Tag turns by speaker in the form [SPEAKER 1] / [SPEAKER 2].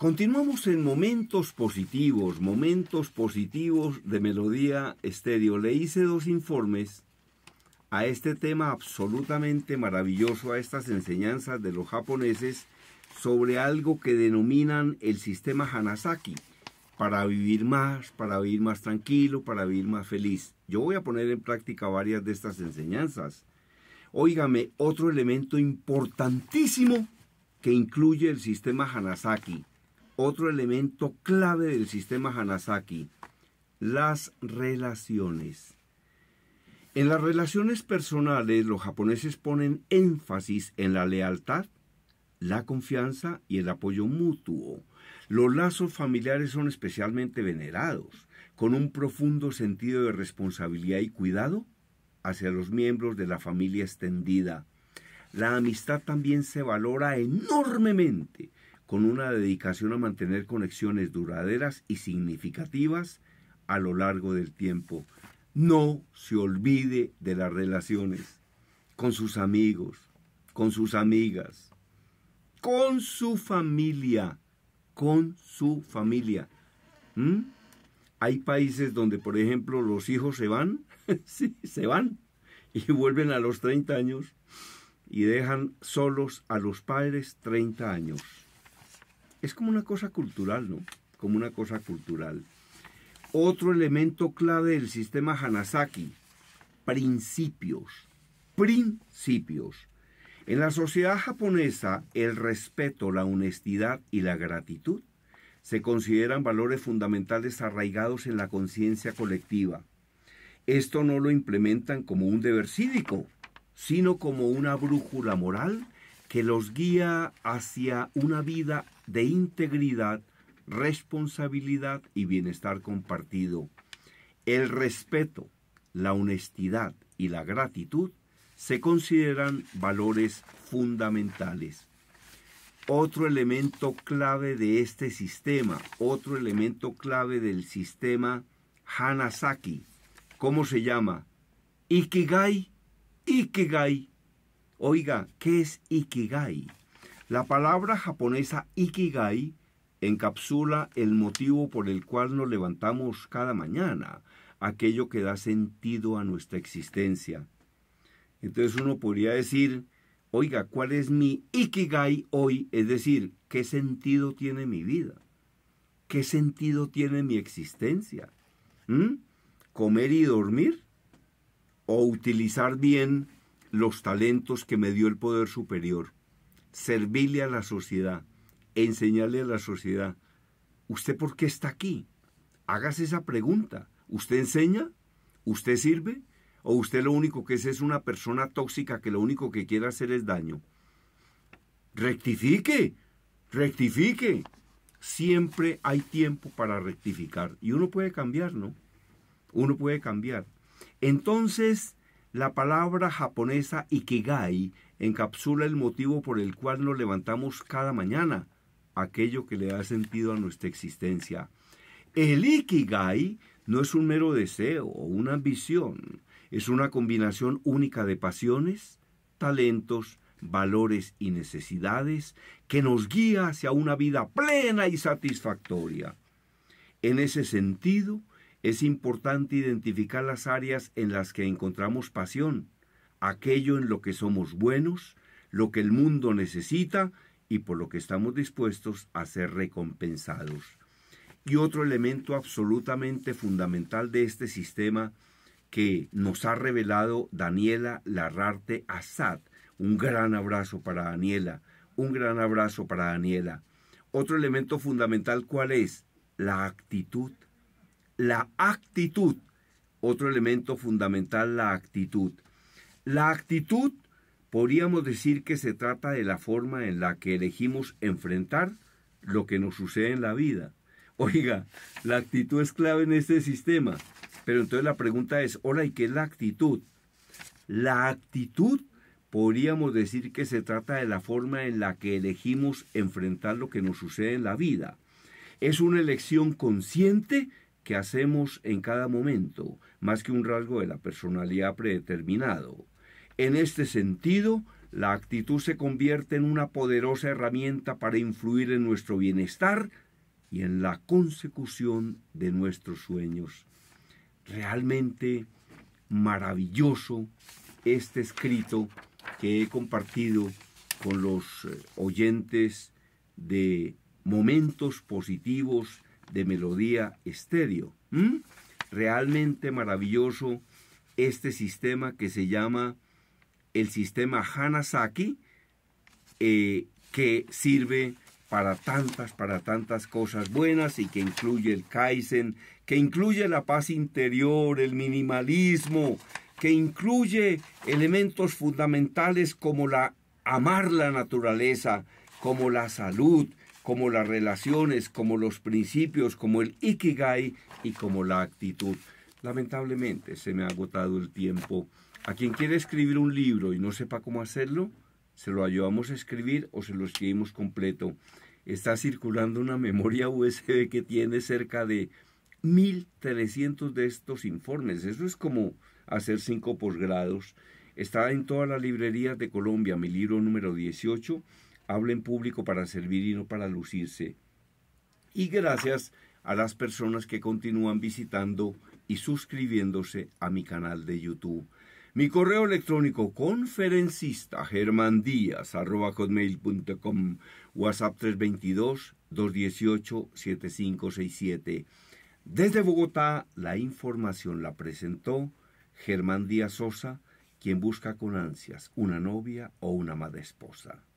[SPEAKER 1] Continuamos en momentos positivos, momentos positivos de melodía estéreo. Le hice dos informes a este tema absolutamente maravilloso, a estas enseñanzas de los japoneses sobre algo que denominan el sistema Hanasaki, para vivir más, para vivir más tranquilo, para vivir más feliz. Yo voy a poner en práctica varias de estas enseñanzas. Óigame, otro elemento importantísimo que incluye el sistema Hanasaki otro elemento clave del sistema Hanasaki, las relaciones. En las relaciones personales los japoneses ponen énfasis en la lealtad, la confianza y el apoyo mutuo. Los lazos familiares son especialmente venerados, con un profundo sentido de responsabilidad y cuidado hacia los miembros de la familia extendida. La amistad también se valora enormemente con una dedicación a mantener conexiones duraderas y significativas a lo largo del tiempo. No se olvide de las relaciones con sus amigos, con sus amigas, con su familia, con su familia. ¿Mm? Hay países donde, por ejemplo, los hijos se van, sí, se van, y vuelven a los 30 años y dejan solos a los padres 30 años es como una cosa cultural, ¿no? Como una cosa cultural. Otro elemento clave del sistema Hanasaki, principios. Principios. En la sociedad japonesa, el respeto, la honestidad y la gratitud se consideran valores fundamentales arraigados en la conciencia colectiva. Esto no lo implementan como un deber cívico, sino como una brújula moral que los guía hacia una vida de integridad, responsabilidad y bienestar compartido. El respeto, la honestidad y la gratitud se consideran valores fundamentales. Otro elemento clave de este sistema, otro elemento clave del sistema Hanasaki, ¿cómo se llama? Ikigai, Ikigai Oiga, ¿qué es Ikigai? La palabra japonesa Ikigai encapsula el motivo por el cual nos levantamos cada mañana, aquello que da sentido a nuestra existencia. Entonces uno podría decir, oiga, ¿cuál es mi Ikigai hoy? Es decir, ¿qué sentido tiene mi vida? ¿Qué sentido tiene mi existencia? ¿Mm? ¿Comer y dormir? ¿O utilizar bien los talentos que me dio el poder superior, servirle a la sociedad, enseñarle a la sociedad, ¿usted por qué está aquí? Hágase esa pregunta. ¿Usted enseña? ¿Usted sirve? ¿O usted lo único que es es una persona tóxica que lo único que quiere hacer es daño? Rectifique, rectifique. Siempre hay tiempo para rectificar y uno puede cambiar, ¿no? Uno puede cambiar. Entonces, la palabra japonesa Ikigai encapsula el motivo por el cual nos levantamos cada mañana, aquello que le da sentido a nuestra existencia. El Ikigai no es un mero deseo o una ambición, es una combinación única de pasiones, talentos, valores y necesidades que nos guía hacia una vida plena y satisfactoria. En ese sentido, es importante identificar las áreas en las que encontramos pasión, aquello en lo que somos buenos, lo que el mundo necesita y por lo que estamos dispuestos a ser recompensados. Y otro elemento absolutamente fundamental de este sistema que nos ha revelado Daniela Larrarte Assad. Un gran abrazo para Daniela, un gran abrazo para Daniela. Otro elemento fundamental, ¿cuál es? La actitud la actitud, otro elemento fundamental, la actitud. La actitud podríamos decir que se trata de la forma en la que elegimos enfrentar lo que nos sucede en la vida. Oiga, la actitud es clave en este sistema. Pero entonces la pregunta es, hola, ¿y qué es la actitud? La actitud podríamos decir que se trata de la forma en la que elegimos enfrentar lo que nos sucede en la vida. Es una elección consciente hacemos en cada momento, más que un rasgo de la personalidad predeterminado. En este sentido, la actitud se convierte en una poderosa herramienta para influir en nuestro bienestar y en la consecución de nuestros sueños. Realmente maravilloso este escrito que he compartido con los eh, oyentes de momentos positivos de melodía estéreo. Realmente maravilloso este sistema que se llama el sistema Hanasaki, eh, que sirve para tantas, para tantas cosas buenas y que incluye el Kaizen, que incluye la paz interior, el minimalismo, que incluye elementos fundamentales como la amar la naturaleza, como la salud, como las relaciones, como los principios, como el ikigai y como la actitud. Lamentablemente se me ha agotado el tiempo. A quien quiere escribir un libro y no sepa cómo hacerlo, se lo ayudamos a escribir o se lo escribimos completo. Está circulando una memoria USB que tiene cerca de 1.300 de estos informes. Eso es como hacer cinco posgrados. Está en todas las librerías de Colombia, mi libro número 18 habla en público para servir y no para lucirse. Y gracias a las personas que continúan visitando y suscribiéndose a mi canal de YouTube. Mi correo electrónico conferencista com WhatsApp 322-218-7567. Desde Bogotá, la información la presentó Germán Díaz Sosa, quien busca con ansias una novia o una amada esposa.